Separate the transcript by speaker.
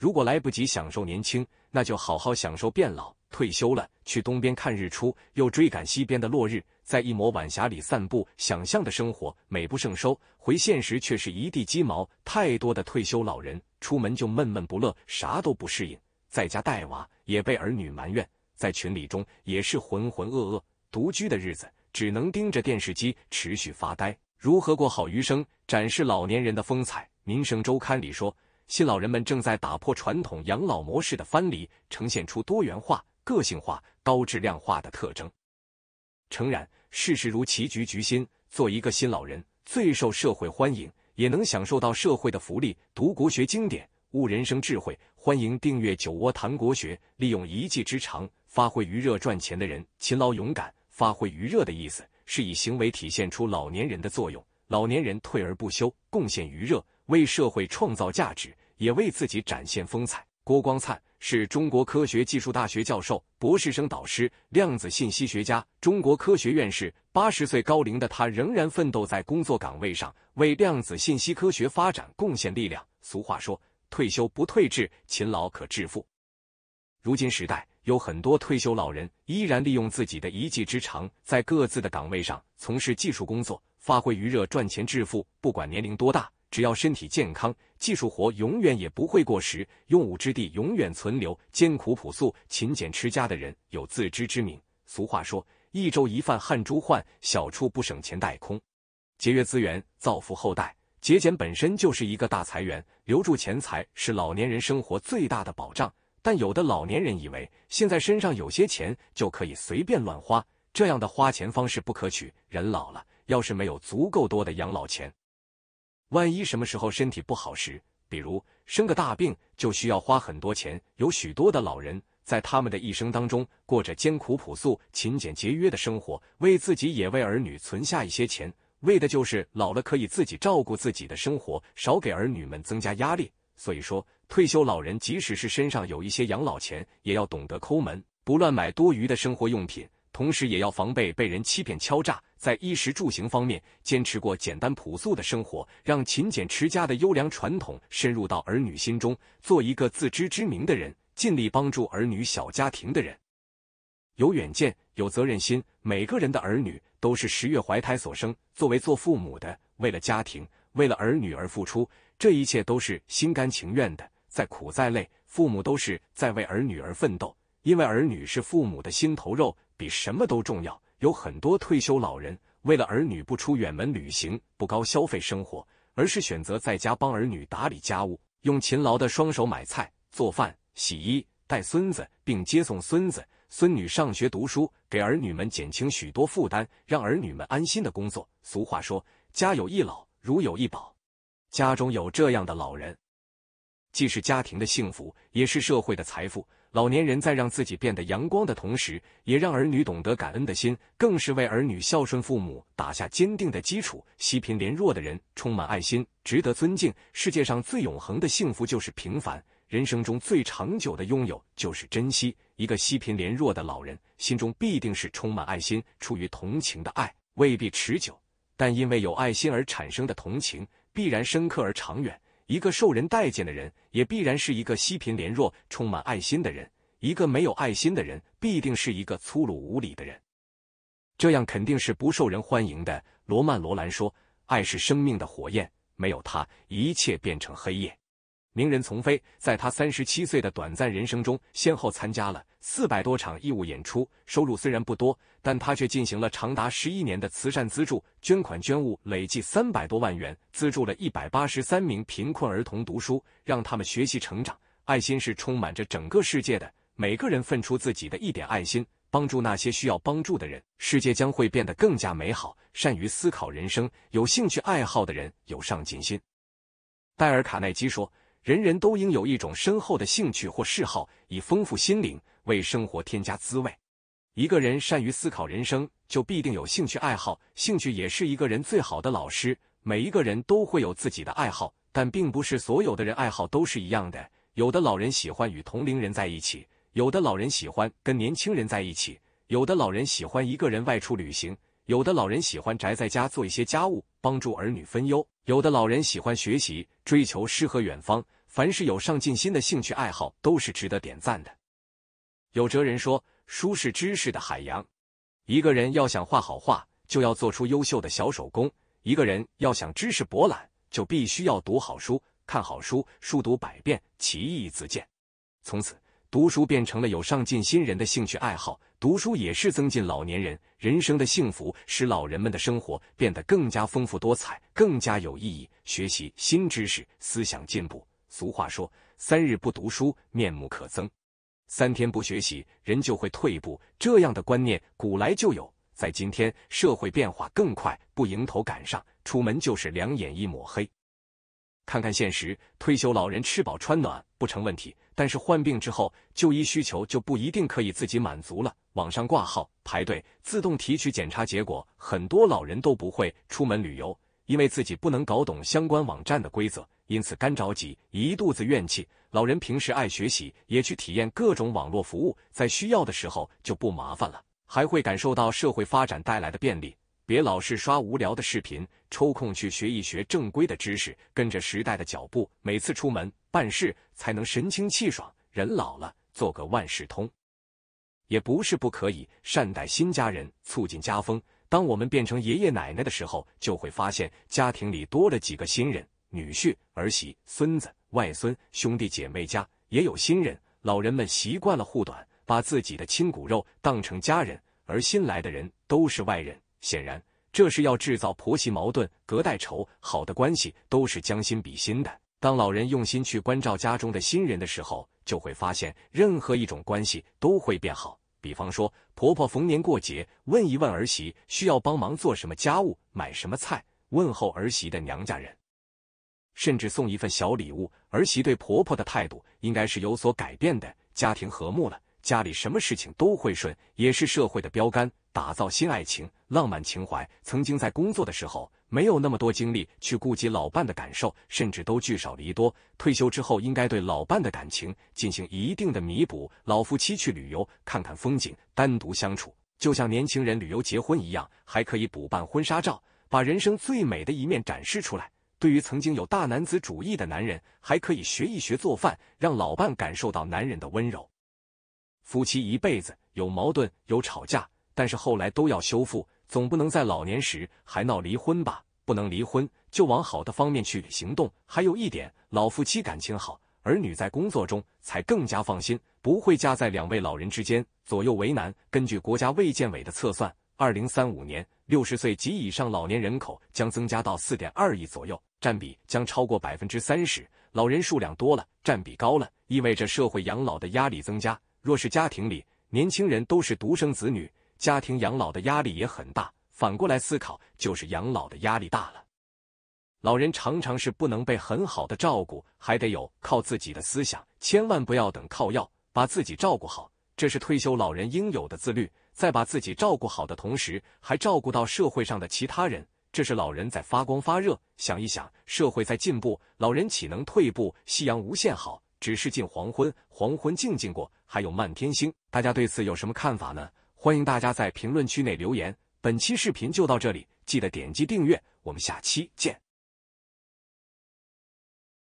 Speaker 1: 如果来不及享受年轻，那就好好享受变老。退休了，去东边看日出，又追赶西边的落日，在一抹晚霞里散步，想象的生活美不胜收。回现实却是一地鸡毛。太多的退休老人出门就闷闷不乐，啥都不适应，在家带娃也被儿女埋怨，在群里中也是浑浑噩噩。独居的日子只能盯着电视机持续发呆。如何过好余生，展示老年人的风采？《民生周刊》里说。新老人们正在打破传统养老模式的藩篱，呈现出多元化、个性化、高质量化的特征。诚然，世事如棋局局新，做一个新老人最受社会欢迎，也能享受到社会的福利。读国学经典，悟人生智慧。欢迎订阅《酒窝谈国学》。利用一技之长，发挥余热赚钱的人，勤劳勇敢，发挥余热的意思是以行为体现出老年人的作用。老年人退而不休，贡献余热，为社会创造价值。也为自己展现风采。郭光灿是中国科学技术大学教授、博士生导师、量子信息学家、中国科学院院士。八十岁高龄的他，仍然奋斗在工作岗位上，为量子信息科学发展贡献力量。俗话说：“退休不退志，勤劳可致富。”如今时代有很多退休老人依然利用自己的一技之长，在各自的岗位上从事技术工作，发挥余热，赚钱致富。不管年龄多大，只要身体健康。技术活永远也不会过时，用武之地永远存留。艰苦朴素、勤俭持家的人有自知之明。俗话说：“一粥一饭，汗珠换；小处不省钱，带空。”节约资源，造福后代。节俭本身就是一个大财源，留住钱财是老年人生活最大的保障。但有的老年人以为现在身上有些钱就可以随便乱花，这样的花钱方式不可取。人老了，要是没有足够多的养老钱。万一什么时候身体不好时，比如生个大病，就需要花很多钱。有许多的老人在他们的一生当中，过着艰苦朴素、勤俭节约的生活，为自己也为儿女存下一些钱，为的就是老了可以自己照顾自己的生活，少给儿女们增加压力。所以说，退休老人即使是身上有一些养老钱，也要懂得抠门，不乱买多余的生活用品。同时也要防备被人欺骗敲诈，在衣食住行方面坚持过简单朴素的生活，让勤俭持家的优良传统深入到儿女心中。做一个自知之明的人，尽力帮助儿女小家庭的人，有远见、有责任心。每个人的儿女都是十月怀胎所生，作为做父母的，为了家庭、为了儿女而付出，这一切都是心甘情愿的。再苦再累，父母都是在为儿女而奋斗，因为儿女是父母的心头肉。比什么都重要。有很多退休老人，为了儿女不出远门旅行，不高消费生活，而是选择在家帮儿女打理家务，用勤劳的双手买菜、做饭、洗衣、带孙子，并接送孙子、孙女上学读书，给儿女们减轻许多负担，让儿女们安心的工作。俗话说，家有一老，如有一宝。家中有这样的老人。既是家庭的幸福，也是社会的财富。老年人在让自己变得阳光的同时，也让儿女懂得感恩的心，更是为儿女孝顺父母打下坚定的基础。惜贫怜弱的人，充满爱心，值得尊敬。世界上最永恒的幸福就是平凡，人生中最长久的拥有就是珍惜。一个惜贫怜弱的老人，心中必定是充满爱心，出于同情的爱未必持久，但因为有爱心而产生的同情，必然深刻而长远。一个受人待见的人，也必然是一个惜贫怜弱、充满爱心的人；一个没有爱心的人，必定是一个粗鲁无礼的人。这样肯定是不受人欢迎的。罗曼·罗兰说：“爱是生命的火焰，没有它，一切变成黑夜。”名人丛飞，在他三十七岁的短暂人生中，先后参加了四百多场义务演出，收入虽然不多，但他却进行了长达十一年的慈善资助，捐款捐物累计三百多万元，资助了一百八十三名贫困儿童读书，让他们学习成长。爱心是充满着整个世界的，每个人分出自己的一点爱心，帮助那些需要帮助的人，世界将会变得更加美好。善于思考人生、有兴趣爱好的人，有上进心。戴尔·卡耐基说。人人都应有一种深厚的兴趣或嗜好，以丰富心灵，为生活添加滋味。一个人善于思考人生，就必定有兴趣爱好。兴趣也是一个人最好的老师。每一个人都会有自己的爱好，但并不是所有的人爱好都是一样的。有的老人喜欢与同龄人在一起，有的老人喜欢跟年轻人在一起，有的老人喜欢一个人外出旅行，有的老人喜欢宅在家做一些家务，帮助儿女分忧。有的老人喜欢学习，追求诗和远方，凡是有上进心的兴趣爱好都是值得点赞的。有哲人说，书是知识的海洋。一个人要想画好画，就要做出优秀的小手工；一个人要想知识博览，就必须要读好书、看好书。书读百遍，其义自见。从此，读书变成了有上进心人的兴趣爱好。读书也是增进老年人人生的幸福，使老人们的生活变得更加丰富多彩、更加有意义。学习新知识，思想进步。俗话说，三日不读书，面目可憎；三天不学习，人就会退步。这样的观念古来就有，在今天社会变化更快，不迎头赶上，出门就是两眼一抹黑。看看现实，退休老人吃饱穿暖不成问题，但是患病之后，就医需求就不一定可以自己满足了。网上挂号、排队、自动提取检查结果，很多老人都不会。出门旅游，因为自己不能搞懂相关网站的规则，因此干着急，一肚子怨气。老人平时爱学习，也去体验各种网络服务，在需要的时候就不麻烦了，还会感受到社会发展带来的便利。别老是刷无聊的视频，抽空去学一学正规的知识，跟着时代的脚步，每次出门办事才能神清气爽。人老了，做个万事通也不是不可以。善待新家人，促进家风。当我们变成爷爷奶奶的时候，就会发现家庭里多了几个新人：女婿、儿媳、孙子、外孙。兄弟姐妹家也有新人，老人们习惯了护短，把自己的亲骨肉当成家人，而新来的人都是外人。显然，这是要制造婆媳矛盾、隔代仇。好的关系都是将心比心的。当老人用心去关照家中的新人的时候，就会发现，任何一种关系都会变好。比方说，婆婆逢年过节问一问儿媳需要帮忙做什么家务、买什么菜，问候儿媳的娘家人，甚至送一份小礼物，儿媳对婆婆的态度应该是有所改变的，家庭和睦了。家里什么事情都会顺，也是社会的标杆。打造新爱情，浪漫情怀。曾经在工作的时候，没有那么多精力去顾及老伴的感受，甚至都聚少离多。退休之后，应该对老伴的感情进行一定的弥补。老夫妻去旅游，看看风景，单独相处，就像年轻人旅游结婚一样，还可以补办婚纱照，把人生最美的一面展示出来。对于曾经有大男子主义的男人，还可以学一学做饭，让老伴感受到男人的温柔。夫妻一辈子有矛盾有吵架，但是后来都要修复，总不能在老年时还闹离婚吧？不能离婚，就往好的方面去行动。还有一点，老夫妻感情好，儿女在工作中才更加放心，不会夹在两位老人之间左右为难。根据国家卫健委的测算，二零三五年六十岁及以上老年人口将增加到四点二亿左右，占比将超过百分之三十。老人数量多了，占比高了，意味着社会养老的压力增加。若是家庭里年轻人都是独生子女，家庭养老的压力也很大。反过来思考，就是养老的压力大了。老人常常是不能被很好的照顾，还得有靠自己的思想，千万不要等靠要，把自己照顾好，这是退休老人应有的自律。在把自己照顾好的同时，还照顾到社会上的其他人，这是老人在发光发热。想一想，社会在进步，老人岂能退步？夕阳无限好。只是近黄昏，黄昏静静过，还有漫天星。大家对此有什么看法呢？欢迎大家在评论区内留言。本期视频就到这里，记得点击订阅，我们下期见。